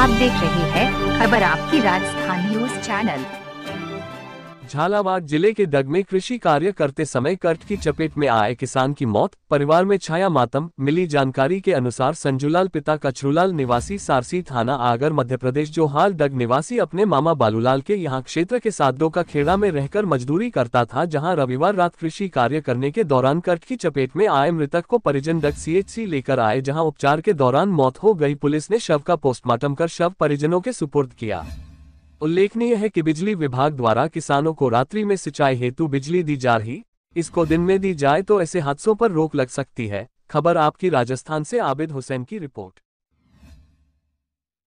आप देख रहे हैं खबर आपकी राजस्थान न्यूज चैनल झालावाड़ जिले के डग में कृषि कार्य करते समय कर्ट की चपेट में आए किसान की मौत परिवार में छाया मातम मिली जानकारी के अनुसार संजूलाल पिता कछरूलाल निवासी सारसी थाना आगर मध्य प्रदेश जो हाल डग निवासी अपने मामा बालूलाल के यहाँ क्षेत्र के साधो का खेड़ा में रहकर मजदूरी करता था जहाँ रविवार रात कृषि कार्य करने के दौरान कर्ट की चपेट में आए मृतक को परिजन डग सी लेकर आए जहाँ उपचार के दौरान मौत हो गयी पुलिस ने शव का पोस्टमार्टम कर शव परिजनों के सुपुर्द किया उल्लेखनीय है कि बिजली विभाग द्वारा किसानों को रात्रि में सिंचाई हेतु बिजली दी जा रही इसको दिन में दी जाए तो ऐसे हादसों पर रोक लग सकती है खबर आपकी राजस्थान से आबिद हुसैन की रिपोर्ट